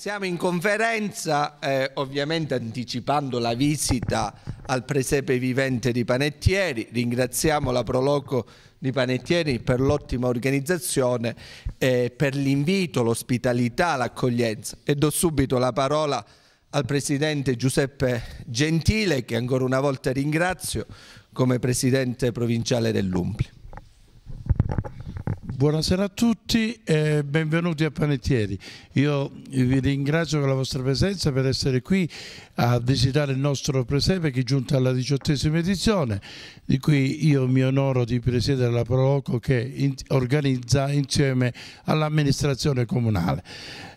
Siamo in conferenza, eh, ovviamente anticipando la visita al presepe vivente di Panettieri, ringraziamo la Proloco di Panettieri per l'ottima organizzazione, eh, per l'invito, l'ospitalità, l'accoglienza e do subito la parola al Presidente Giuseppe Gentile che ancora una volta ringrazio come Presidente provinciale dell'Umbria. Buonasera a tutti e benvenuti a Panettieri. Io vi ringrazio per la vostra presenza, per essere qui a visitare il nostro presepe che è giunto alla diciottesima edizione, di cui io mi onoro di presiedere la Proloco che organizza insieme all'amministrazione comunale.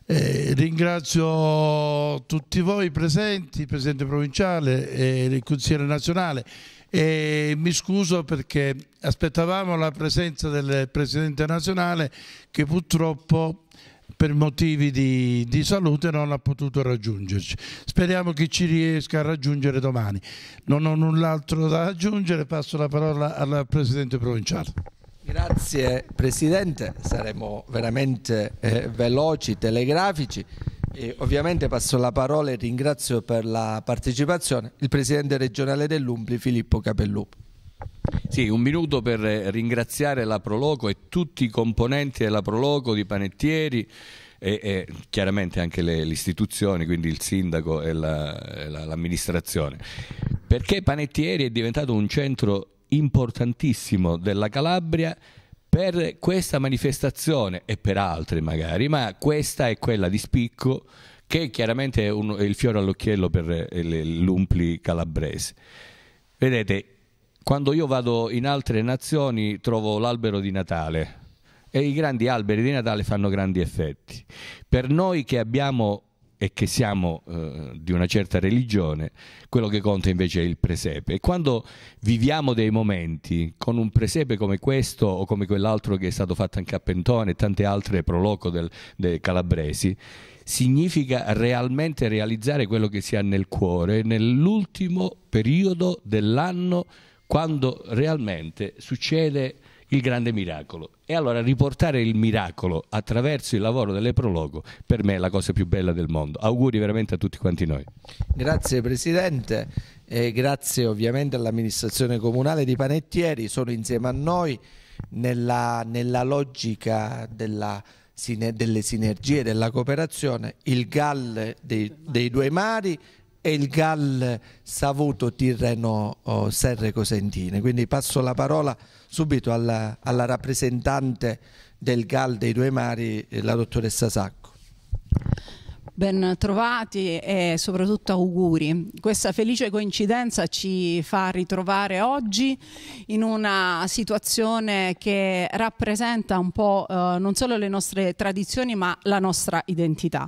Eh, ringrazio tutti voi presenti, il Presidente Provinciale e il Consigliere Nazionale e mi scuso perché aspettavamo la presenza del Presidente nazionale che purtroppo per motivi di, di, salute non ha potuto raggiungerci. Speriamo che ci riesca a raggiungere domani. Non ho null'altro da aggiungere, passo la parola al Presidente provinciale. Grazie Presidente, saremo veramente eh, veloci, telegrafici. E ovviamente passo la parola e ringrazio per la partecipazione il presidente regionale dell'Umbri Filippo Capellù. Sì, un minuto per ringraziare la Proloco e tutti i componenti della Proloco, di panettieri e, e chiaramente anche le, le, istituzioni, quindi il sindaco e l'amministrazione. La, perché Panettieri è diventato un centro importantissimo della Calabria per questa manifestazione e per altre magari, ma questa è quella di spicco che chiaramente è, un, è il fiore all'occhiello per eh, l'Umpli calabrese. Vedete, quando io vado in altre nazioni trovo l'albero di Natale e i grandi alberi di Natale fanno grandi effetti. Per noi che abbiamo e che siamo eh, di una certa religione, quello che conta invece è il presepe. E quando viviamo dei momenti con un presepe come questo o come quell'altro che è stato fatto anche a Pentone e tante altre proloco del, dei calabresi, significa realmente realizzare quello che si ha nel cuore nell'ultimo periodo dell'anno quando realmente succede il grande miracolo. E allora riportare il miracolo attraverso il lavoro dell'eprologo per me è la cosa più bella del mondo. Auguri veramente a tutti quanti noi. Grazie Presidente, e grazie ovviamente all'amministrazione comunale di Panettieri, sono insieme a noi nella, nella logica della delle sinergie della cooperazione, il GAL dei, dei due mari e il GAL Savuto Tirreno oh, Serre Cosentine. Quindi passo la parola subito alla, alla rappresentante del GAL dei due mari, eh, la dottoressa Sacco ben trovati e soprattutto auguri. Questa felice coincidenza ci fa ritrovare oggi in una situazione che rappresenta un po' eh, non solo le nostre tradizioni ma la nostra identità.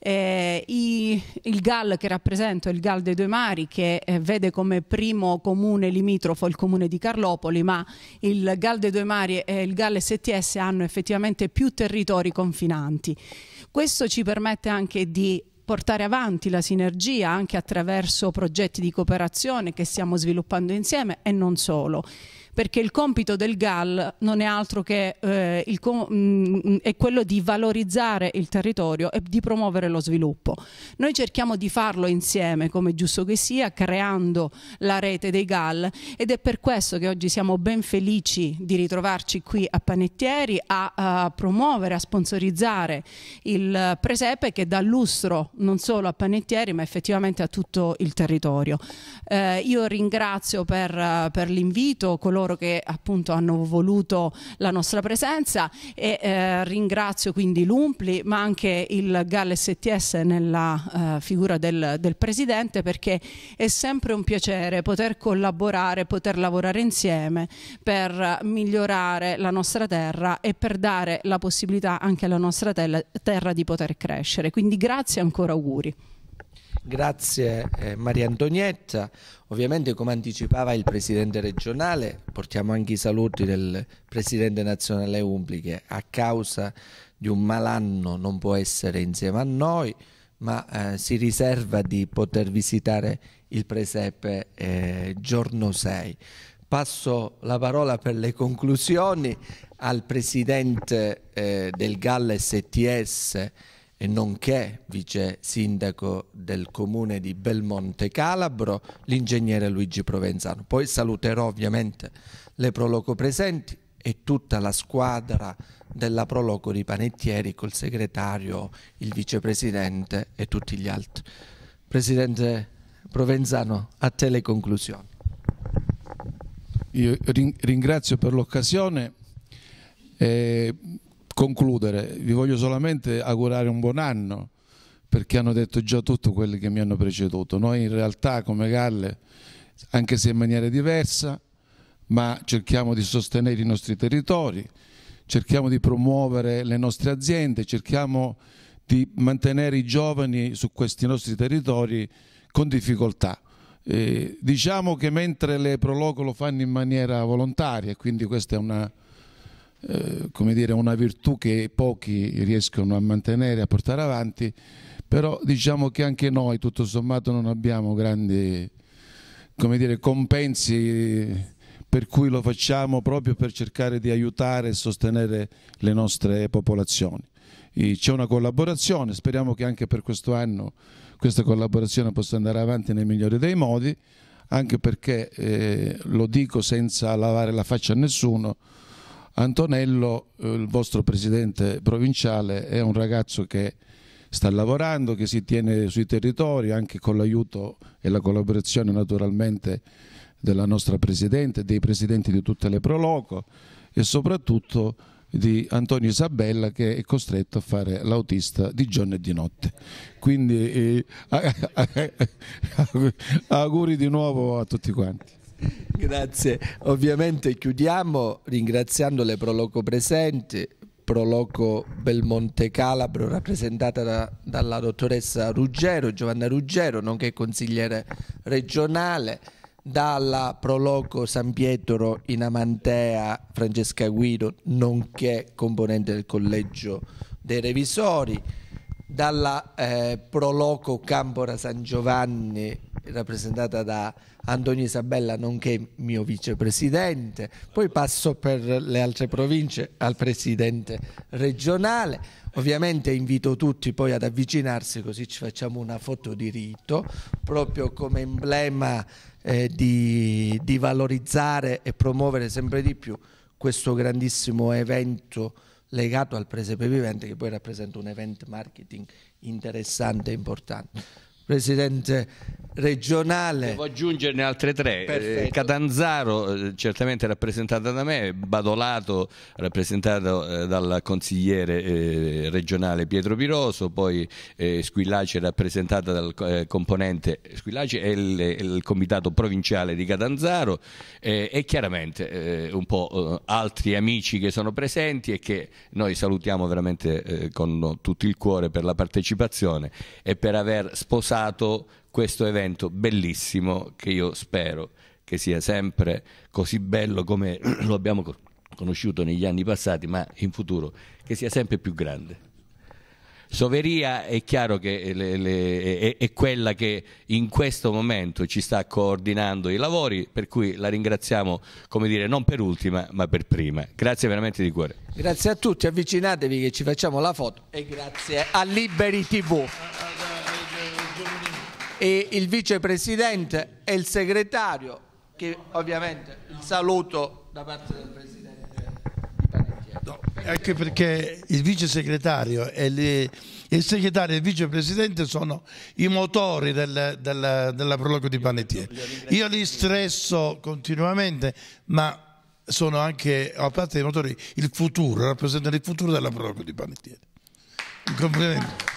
Eh, i, il GAL che rappresento, il GAL dei due mari, che eh, vede come primo comune limitrofo il comune di Carlopoli, ma il GAL dei due mari e il GAL STS hanno effettivamente più territori confinanti. Questo ci permette anche di portare avanti la sinergia anche attraverso progetti di cooperazione che stiamo sviluppando insieme e non solo perché il compito del GAL non è altro che eh, il, mh, mm, è quello di valorizzare il territorio e di promuovere lo sviluppo. Noi cerchiamo di farlo insieme, come giusto che sia, creando la rete dei GAL ed è per questo che oggi siamo ben felici di ritrovarci qui a Panettieri a, a promuovere, a sponsorizzare il presepe che dà lustro non solo a Panettieri ma effettivamente a tutto il territorio. Eh, io ringrazio per, per l'invito coloro coloro che appunto hanno voluto la nostra presenza e eh, ringrazio quindi l'Umpli ma anche il GAL STS nella eh, figura del, del Presidente perché è sempre un piacere poter collaborare, poter lavorare insieme per migliorare la nostra terra e per dare la possibilità anche alla nostra terra di poter crescere. Quindi grazie e ancora auguri. Grazie eh, Maria Antonietta, ovviamente come anticipava il Presidente regionale portiamo anche i saluti del Presidente nazionale Umbli che a causa di un malanno non può essere insieme a noi ma eh, si riserva di poter visitare il presepe eh, giorno 6. Passo la parola per le conclusioni al Presidente eh, del GAL STS e nonché vice sindaco del comune di Belmonte Calabro, l'ingegnere Luigi Provenzano. Poi saluterò ovviamente le Proloco presenti e tutta la squadra della Proloco di Panettieri col segretario, il vicepresidente e tutti gli altri. Presidente Provenzano, a te le conclusioni. Io ringrazio per l'occasione. Eh, concludere, vi voglio solamente augurare un buon anno perché hanno detto già tutto quelli che mi hanno preceduto. Noi in realtà come Galle, anche se in maniera diversa, ma cerchiamo di sostenere i nostri territori, cerchiamo di promuovere le nostre aziende, cerchiamo di mantenere i giovani su questi nostri territori con difficoltà. Eh, diciamo che mentre le Proloco lo fanno in maniera volontaria, quindi questa è una eh, come dire, una virtù che pochi riescono a mantenere, a portare avanti, però diciamo che anche noi tutto sommato non abbiamo grandi come dire, compensi per cui lo facciamo proprio per cercare di aiutare e sostenere le nostre popolazioni. C'è una collaborazione, speriamo che anche per questo anno questa collaborazione possa andare avanti nel migliore dei modi, anche perché, eh, lo dico senza lavare la faccia a nessuno, Antonello, eh, il vostro presidente provinciale, è un ragazzo che sta lavorando, che si tiene sui territori anche con l'aiuto e la collaborazione naturalmente della nostra Presidente, dei Presidenti di tutte le Proloco e soprattutto di Antonio Isabella che è costretto a fare l'autista di giorno e di notte. Quindi eh, auguri di nuovo a tutti quanti. Grazie. Ovviamente chiudiamo ringraziando le Proloco presenti, Proloco Belmonte Calabro rappresentata da, dalla dottoressa Ruggero, Giovanna Ruggero, nonché consigliere regionale, dalla Proloco San Pietro in Amantea Francesca Guido, nonché componente del collegio dei revisori, dalla eh, Proloco Campora San Giovanni rappresentata da Antonio Isabella, nonché mio vicepresidente. Poi passo per le altre province al presidente regionale. Ovviamente invito tutti poi ad avvicinarsi così ci facciamo una foto di rito, proprio come emblema eh, di, di valorizzare e promuovere sempre di più questo grandissimo evento legato al presepe vivente che poi rappresenta un evento marketing interessante e importante presidente regionale. Devo aggiungerne altre tre. Eh, Perfetto. Catanzaro, eh, certamente rappresentata da me, Badolato, rappresentato eh, dal consigliere regionale Pietro Piroso, poi Squillace, rappresentata dal componente Squillace e il, il, comitato provinciale di Catanzaro e chiaramente un po' altri amici che sono presenti e che noi salutiamo veramente con tutto il cuore per la partecipazione e per aver sposato passato questo evento bellissimo che io spero che sia sempre così bello come lo abbiamo conosciuto negli anni passati, ma in futuro che sia sempre più grande. Soveria è chiaro che le, le, è, è, quella che in questo momento ci sta coordinando i lavori, per cui la ringraziamo, come dire, non per ultima, ma per prima. Grazie veramente di cuore. Grazie a tutti, avvicinatevi che ci facciamo la foto e grazie a Liberi TV e il vicepresidente e il segretario, che ovviamente il saluto da parte del presidente. No, anche perché il vice segretario e le, il segretario e il vicepresidente sono i motori del, del, della prologo di Panettiere. Io li stresso continuamente, ma sono anche, a parte dei motori, il futuro, rappresentano il futuro della prologo di Panettiere. Un complimento.